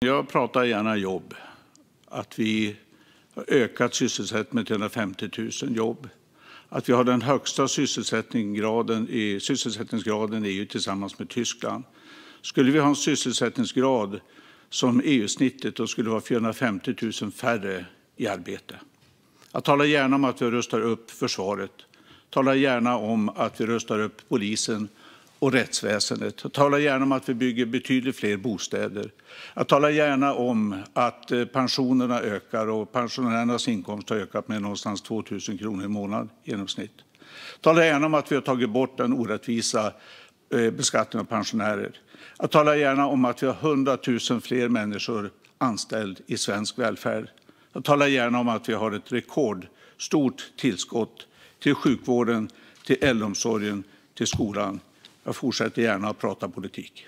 Jag pratar gärna jobb. Att vi har ökat sysselsättningen med 350 000 jobb. Att vi har den högsta sysselsättningsgraden i EU e tillsammans med Tyskland. Skulle vi ha en sysselsättningsgrad som EU-snittet skulle det vara 450 000 färre i arbete. Jag talar gärna om att vi rustar upp försvaret. Jag talar gärna om att vi rustar upp polisen och rättsväsendet. Tala gärna om att vi bygger betydligt fler bostäder. Jag talar gärna om att eh, pensionerna ökar och pensionärernas inkomst har ökat med någonstans 2 000 kronor i månaden i genomsnitt. Jag talar gärna om att vi har tagit bort den orättvisa eh, beskattningen av pensionärer. Jag talar gärna om att vi har 100 000 fler människor anställda i svensk välfärd. Jag talar gärna om att vi har ett rekordstort tillskott till sjukvården, till äldreomsorgen och till skolan. Jag fortsätter gärna att prata politik.